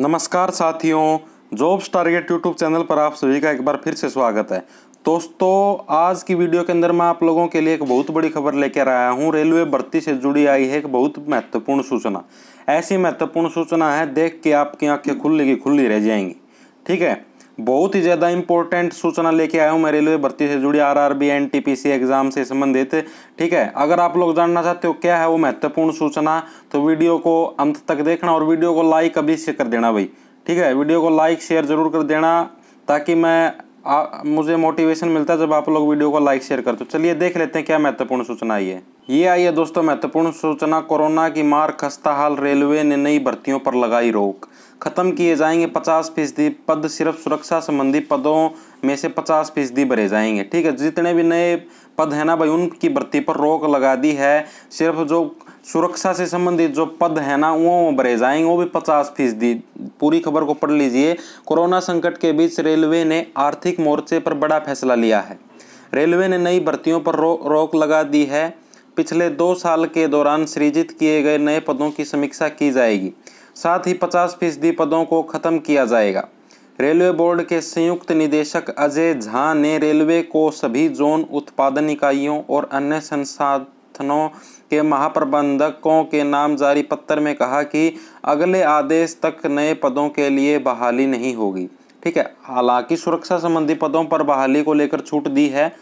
नमस्कार साथियों jobs target YouTube channel पर आप सभी का एक बार फिर से स्वागत है दोस्तों आज की वीडियो के अंदर मैं आप लोगों के लिए एक बहुत बड़ी खबर लेकर आया हूँ रेलवे भर्ती से जुड़ी आई है एक बहुत महत्वपूर्ण सूचना ऐसी महत्वपूर्ण सूचना है देख के आपकी आंखें खुल खुली रह जाएंगी ठीक है बहुत ही ज़्यादा इंपॉर्टेंट सूचना लेके आया हूँ मैं रेलवे भर्ती से जुड़ी R R B N T P C exam से संबंधित ठीक है अगर आप लोग जानना चाहते हो क्या है वो महत्वपूर्ण सूचना तो वीडियो को अंत तक देखना और वीडियो को लाइक अभी से कर देना भाई ठीक है वीडियो को लाइक शेयर ज़रूर कर देना ताकि मैं आ, मुझे मोटिवेशन मिलता है जब आप लोग वीडियो को लाइक शेयर करते हो चलिए देख लेते हैं क्या महत्वपूर्ण सूचना आई है ये आई है दोस्तों महत्वपूर्ण सूचना कोरोना की मार खस्ता हाल रेलवे ने नई भर्तियों पर लगाई रोक खत्म किए जाएंगे पचास फीसदी पद सिर्फ सुरक्षा संबंधी पदों में से पचास फीसदी भरे जाएंगे ठीक है जितने भी नए पद हैं ना भाई उनकी भर्ती पर रोक लगा दी है सिर्फ जो सुरक्षा से संबंधित जो पद है ना वो भरे जाएंगे वो भी पचास फीसदी पूरी खबर को पढ़ लीजिए कोरोना संकट के बीच रेलवे ने आर्थिक मोर्चे पर बड़ा फैसला लिया है रेलवे ने नई भर्तियों पर रो, रोक लगा दी है पिछले दो साल के दौरान सृजित किए गए नए पदों की समीक्षा की जाएगी साथ ही पचास फीसदी पदों को खत्म किया जाएगा रेलवे बोर्ड के संयुक्त निदेशक अजय झा ने रेलवे को सभी जोन उत्पादन इकाइयों और अन्य संसाधनों के महाप्रबंधकों के नाम जारी पत्र में कहा कि अगले आदेश तक नए पदों के लिए बहाली नहीं होगी ठीक है हालांकि सुरक्षा संबंधी पदों पर बहाली को लेकर छूट दी है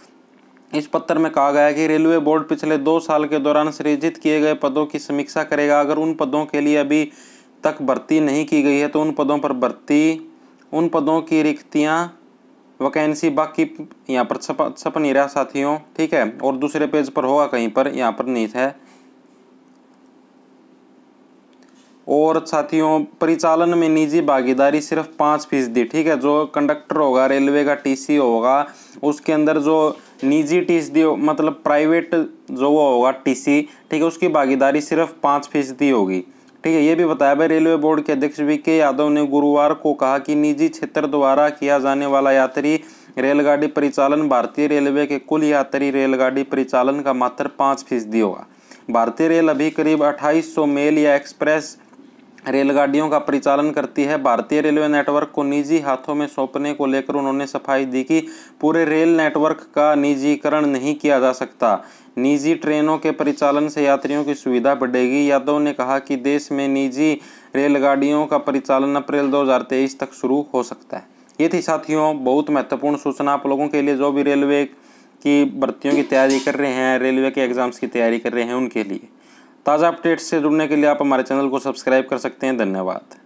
इस पत्र में कहा गया कि रेलवे बोर्ड पिछले दो साल के दौरान सृजित किए गए पदों की समीक्षा करेगा अगर उन पदों के लिए अभी तक भर्ती नहीं की गई है तो उन पदों पर भर्ती उन पदों की रिक्तियाँ वैकेंसी बाकी यहाँ पर छप छप नहीं रहा साथियों ठीक है और दूसरे पेज पर होगा कहीं पर यहाँ पर नहीं है और साथियों परिचालन में निजी भागीदारी सिर्फ पाँच फीसदी ठीक है जो कंडक्टर होगा रेलवे का टीसी होगा उसके अंदर जो निजी टीसी मतलब प्राइवेट जो वो होगा टीसी ठीक है उसकी भागीदारी सिर्फ पाँच फीसदी होगी ठीक है ये भी बताया भाई रेलवे बोर्ड के अध्यक्ष वी के यादव ने गुरुवार को कहा कि निजी क्षेत्र द्वारा किया जाने वाला यात्री रेलगाड़ी परिचालन भारतीय रेलवे के कुल यात्री रेलगाड़ी परिचालन का मात्र पाँच फीसदी होगा भारतीय रेल अभी करीब 2800 मेल या एक्सप्रेस रेलगाड़ियों का परिचालन करती है भारतीय रेलवे नेटवर्क को निजी हाथों में सौंपने को लेकर उन्होंने सफाई दी कि पूरे रेल नेटवर्क का निजीकरण नहीं किया जा सकता निजी ट्रेनों के परिचालन से यात्रियों की सुविधा बढ़ेगी यादव ने कहा कि देश में निजी रेलगाड़ियों का परिचालन अप्रैल 2023 तक शुरू हो सकता है ये थी साथियों बहुत महत्वपूर्ण सूचना आप लोगों के लिए जो भी रेलवे की भर्तियों की तैयारी कर रहे हैं रेलवे के एग्ज़ाम्स की तैयारी कर रहे हैं उनके लिए ताज़ा अपडेट्स से जुड़ने के लिए आप हमारे चैनल को सब्सक्राइब कर सकते हैं धन्यवाद